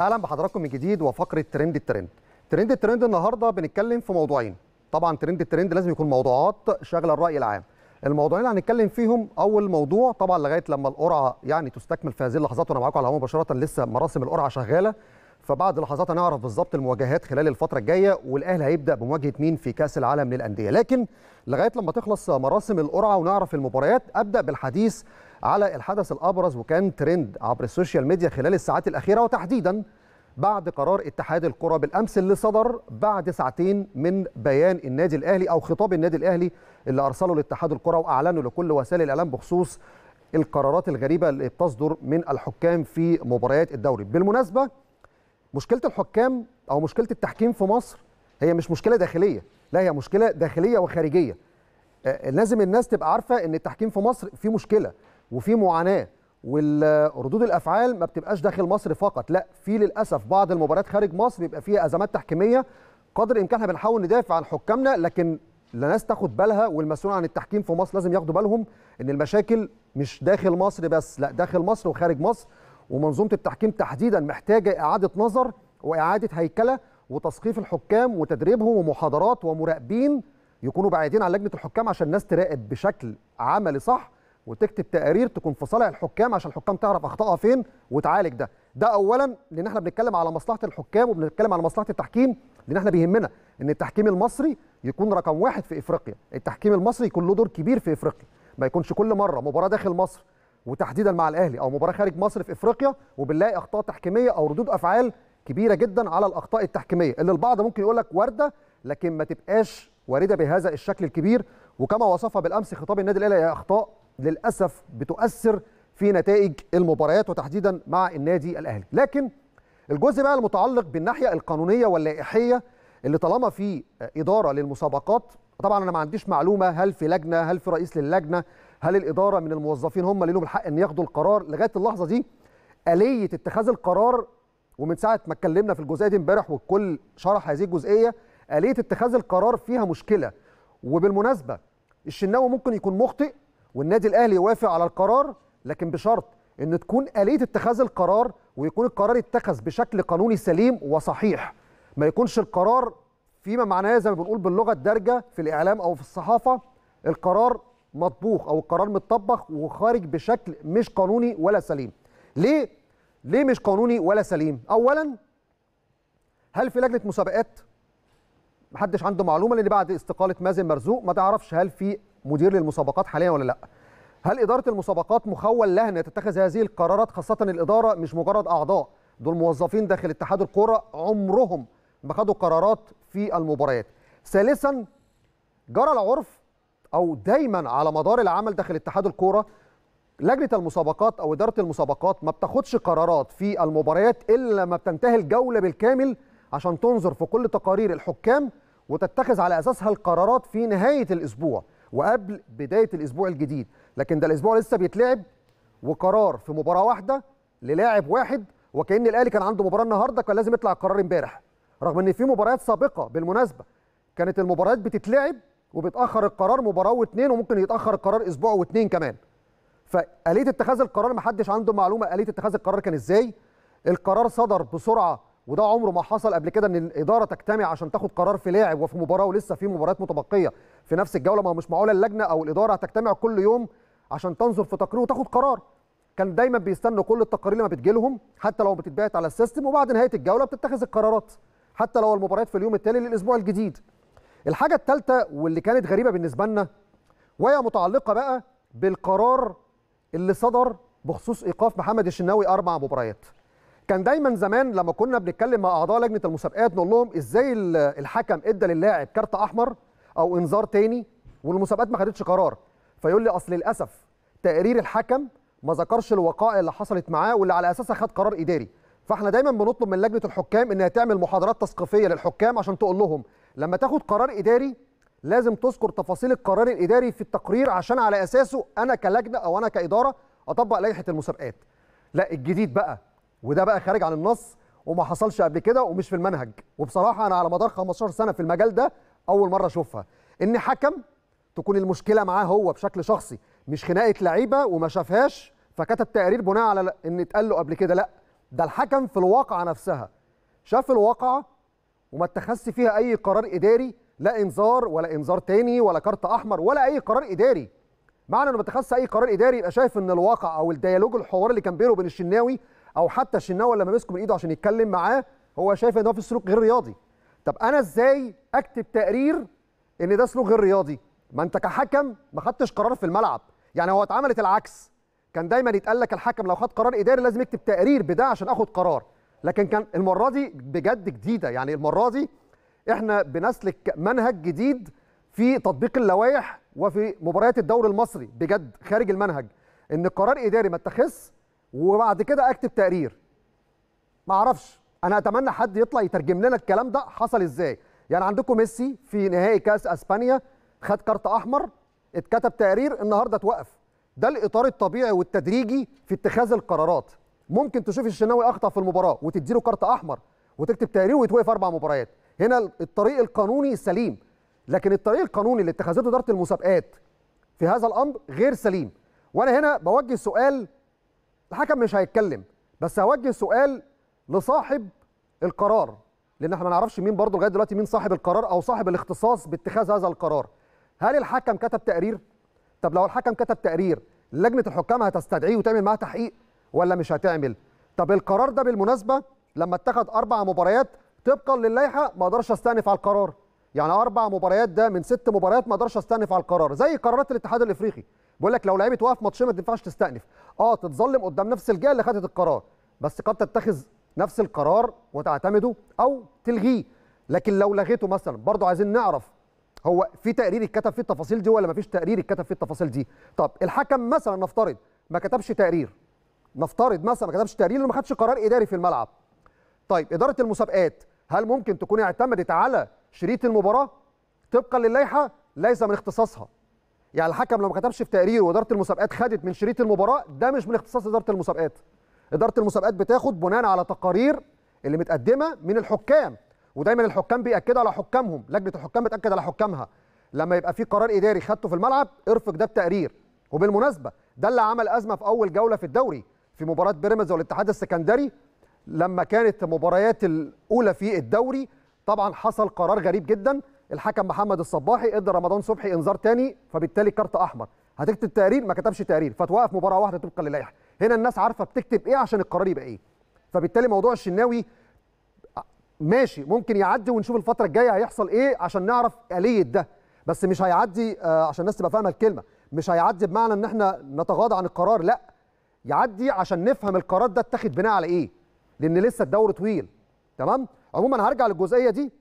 اهلا بحضراتكم من جديد وفقره ترند الترند ترند الترند النهارده بنتكلم في موضوعين طبعا ترند الترند لازم يكون موضوعات شاغله الراي العام الموضوعين اللي هنتكلم فيهم اول موضوع طبعا لغايه لما القرعه يعني تستكمل في هذه اللحظات وانا معاكم على الهواء مباشره لسه مراسم القرعه شغاله فبعد لحظات هنعرف بالظبط المواجهات خلال الفتره الجايه والاهلي هيبدا بمواجهه مين في كاس العالم للانديه لكن لغايه لما تخلص مراسم القرعه ونعرف المباريات ابدا بالحديث على الحدث الابرز وكان ترند عبر السوشيال ميديا خلال الساعات الاخيره وتحديدا بعد قرار اتحاد الكره بالامس اللي صدر بعد ساعتين من بيان النادي الاهلي او خطاب النادي الاهلي اللي ارسله لاتحاد الكره واعلنه لكل وسائل الاعلام بخصوص القرارات الغريبه اللي بتصدر من الحكام في مباريات الدوري بالمناسبه مشكله الحكام او مشكله التحكيم في مصر هي مش مشكله داخليه لا هي مشكله داخليه وخارجيه آه، لازم الناس تبقى عارفه ان التحكيم في مصر في مشكله وفي معاناه والردود الافعال ما بتبقاش داخل مصر فقط لا في للاسف بعض المباريات خارج مصر بيبقى فيها ازمات تحكيميه قدر الامكان احنا بنحاول ندافع عن حكامنا لكن الناس تاخد بالها والمسؤولين عن التحكيم في مصر لازم ياخدوا بالهم ان المشاكل مش داخل مصر بس لا داخل مصر وخارج مصر ومنظومه التحكيم تحديدا محتاجه اعاده نظر واعاده هيكله وتثقيف الحكام وتدريبهم ومحاضرات ومراقبين يكونوا بعيدين عن لجنه الحكام عشان الناس تراقب بشكل عملي صح وتكتب تقارير تكون في صالح الحكام عشان الحكام تعرف اخطائها فين وتعالج ده ده اولا لان احنا بنتكلم على مصلحه الحكام وبنتكلم على مصلحه التحكيم لان احنا بيهمنا ان التحكيم المصري يكون رقم واحد في افريقيا التحكيم المصري يكون له دور كبير في افريقيا ما يكونش كل مره مباراه داخل مصر وتحديدا مع الاهلي او مباراه خارج مصر في افريقيا وبنلاقي اخطاء تحكيميه او ردود افعال كبيره جدا على الاخطاء التحكيميه اللي البعض ممكن يقول لك وارده لكن ما تبقاش وارده بهذا الشكل الكبير وكما وصفها بالامس خطاب النادي الاهلي هي اخطاء للاسف بتؤثر في نتائج المباريات وتحديدا مع النادي الاهلي لكن الجزء بقى المتعلق بالناحيه القانونيه واللائحيه اللي طالما في اداره للمسابقات طبعا انا ما عنديش معلومه هل في لجنه هل في رئيس للجنه هل الاداره من الموظفين هم اللي لهم الحق ان ياخدوا القرار لغايه اللحظه دي اليه اتخاذ القرار ومن ساعه ما اتكلمنا في الجزئيه دي امبارح والكل شرح هذه الجزئيه اليه اتخاذ القرار فيها مشكله وبالمناسبه الشناوي ممكن يكون مخطئ والنادي الاهلي يوافق على القرار لكن بشرط ان تكون اليه اتخاذ القرار ويكون القرار اتخذ بشكل قانوني سليم وصحيح ما يكونش القرار فيما معناه زي ما بنقول باللغه الدارجه في الاعلام او في الصحافه القرار مطبوخ او القرار متطبخ وخارج بشكل مش قانوني ولا سليم ليه ليه مش قانوني ولا سليم اولا هل في لجنه مسابقات محدش عنده معلومه لان بعد استقاله مازن مرزوق ما تعرفش هل في مدير للمسابقات حاليا ولا لا هل اداره المسابقات مخول لها ان تتخذ هذه القرارات خاصه الاداره مش مجرد اعضاء دول موظفين داخل اتحاد الكوره عمرهم ما خدوا قرارات في المباريات ثالثا جرى العرف او دايما على مدار العمل داخل اتحاد الكوره لجنه المسابقات او اداره المسابقات ما بتاخدش قرارات في المباريات الا لما بتنتهي الجوله بالكامل عشان تنظر في كل تقارير الحكام وتتخذ على اساسها القرارات في نهايه الاسبوع وقبل بدايه الاسبوع الجديد لكن ده الاسبوع لسه بيتلعب وقرار في مباراه واحده للاعب واحد وكان الاهلي كان عنده مباراه النهارده كان لازم يطلع القرار امبارح رغم ان في مباريات سابقه بالمناسبه كانت المباريات بتتلعب وبيتاخر القرار مباراه واثنين وممكن يتاخر القرار اسبوع واثنين كمان فآلية اتخاذ القرار محدش عنده معلومة آلية اتخاذ القرار كان ازاي القرار صدر بسرعة وده عمره ما حصل قبل كده ان الاداره تجتمع عشان تاخد قرار في لاعب وفي مباراه ولسه في مباريات متبقيه في نفس الجوله ما هو مش معقوله اللجنه او الاداره هتجتمع كل يوم عشان تنظر في تقرير وتاخد قرار كان دايما بيستنوا كل التقارير اللي ما بتجي لهم حتى لو بتتبعت على السيستم وبعد نهايه الجوله بتتخذ القرارات حتى لو المباريات في اليوم التالي للاسبوع الجديد الحاجه الثالثه واللي كانت غريبه بالنسبه لنا وهي متعلقه بقى بالقرار اللي صدر بخصوص ايقاف محمد الشناوي اربع مباريات كان دايما زمان لما كنا بنتكلم مع اعضاء لجنه المسابقات نقول لهم ازاي الحكم ادى للاعب كارت احمر او انذار تاني والمسابقات ما خدتش قرار فيقول لي اصل للاسف تقرير الحكم ما ذكرش الوقائع اللي حصلت معاه واللي على اساسها خد قرار اداري فاحنا دايما بنطلب من لجنه الحكام انها تعمل محاضرات تثقيفيه للحكام عشان تقول لهم لما تاخد قرار اداري لازم تذكر تفاصيل القرار الاداري في التقرير عشان على اساسه انا كلجنه او انا كاداره اطبق لائحه المسابقات لا الجديد بقى وده بقى خارج عن النص وما حصلش قبل كده ومش في المنهج وبصراحه انا على مدار 15 سنه في المجال ده اول مره اشوفها ان حكم تكون المشكله معاه هو بشكل شخصي مش خناقه لعيبه وما شافهاش فكتب تقرير بناء على ان اتقال له قبل كده لا ده الحكم في الواقعه نفسها شاف الواقعه وما اتخذش فيها اي قرار اداري لا انذار ولا انذار تاني ولا كارت احمر ولا اي قرار اداري معنى انه ما اتخذش اي قرار اداري يبقى شايف ان الواقع او الديالوج الحوار اللي كان بينه وبين الشناوي او حتى الشناوي لما مسكه من ايده عشان يتكلم معاه هو شايف ان هو في سلوك غير رياضي طب انا ازاي اكتب تقرير ان ده سلوك غير رياضي ما انت كحكم ما خدتش قرار في الملعب يعني هو اتعملت العكس كان دايما يتقال لك الحكم لو خد قرار اداري لازم يكتب تقرير بده عشان اخد قرار لكن كان المره دي بجد جديده يعني المره دي احنا بنسلك منهج جديد في تطبيق اللوائح وفي مباريات الدوري المصري بجد خارج المنهج ان قرار اداري ما اتخذش وبعد كده اكتب تقرير ما اعرفش انا اتمنى حد يطلع يترجم لنا الكلام ده حصل ازاي يعني عندكم ميسي في نهائي كاس اسبانيا خد كارت احمر اتكتب تقرير النهارده اتوقف ده الاطار الطبيعي والتدريجي في اتخاذ القرارات ممكن تشوف الشناوي اخطا في المباراه وتديله كارت احمر وتكتب تقرير ويتوقف اربع مباريات هنا الطريق القانوني سليم لكن الطريق القانوني اللي اتخذته اداره المسابقات في هذا الامر غير سليم وانا هنا بوجه سؤال الحكم مش هيتكلم بس هوجه سؤال لصاحب القرار لان احنا ما نعرفش مين برضه لغايه دلوقتي مين صاحب القرار او صاحب الاختصاص باتخاذ هذا القرار هل الحكم كتب تقرير طب لو الحكم كتب تقرير لجنه الحكام هتستدعيه وتعمل معاه تحقيق ولا مش هتعمل طب القرار ده بالمناسبه لما اتخذ اربع مباريات طبقا للائحه ما اقدرش استأنف على القرار يعني اربع مباريات ده من ست مباريات ما اقدرش استأنف على القرار زي قرارات الاتحاد الافريقي بيقول لك لو لعيبه واقف ماتشين ما تنفعش تستأنف اه تتظلم قدام نفس الجهه اللي خدت القرار بس قد تتخذ نفس القرار وتعتمده او تلغيه لكن لو لغيته مثلا برضه عايزين نعرف هو في تقرير اتكتب فيه التفاصيل دي ولا ما فيش تقرير اتكتب فيه التفاصيل دي طب الحكم مثلا نفترض ما كتبش تقرير نفترض مثلا ما كتبش تقرير ما خدش قرار اداري في الملعب طيب اداره المسابقات هل ممكن تكون اعتمدت على شريط المباراه طبقا للائحه ليس من اختصاصها يعني الحكم لو ما كتبش في تقرير واداره المسابقات خدت من شريط المباراه ده مش من اختصاص اداره المسابقات اداره المسابقات بتاخد بناء على تقارير اللي متقدمه من الحكام ودايما الحكام بياكدوا على حكامهم لجنه الحكام بتاكد على حكامها لما يبقى في قرار اداري خدته في الملعب ارفق ده بتقرير وبالمناسبه ده اللي عمل ازمه في اول جوله في الدوري في مباراه بيراميدز والاتحاد السكندري لما كانت مباريات الاولى في الدوري طبعا حصل قرار غريب جدا الحكم محمد الصباحي ادى رمضان صبحي انذار تاني فبالتالي كارت احمر هتكتب تقرير ما كتبش تقرير فتوقف مباراه واحده طبقا للائحه هنا الناس عارفه بتكتب ايه عشان القرار يبقى ايه فبالتالي موضوع الشناوي ماشي ممكن يعدي ونشوف الفتره الجايه هيحصل ايه عشان نعرف اليه ده بس مش هيعدي آه، عشان الناس تبقى فاهمه الكلمه مش هيعدي بمعنى ان احنا نتغاضى عن القرار لا يعدي عشان نفهم القرار ده اتخذ بناء على ايه لان لسه الدور طويل تمام عموما هرجع للجزئيه دي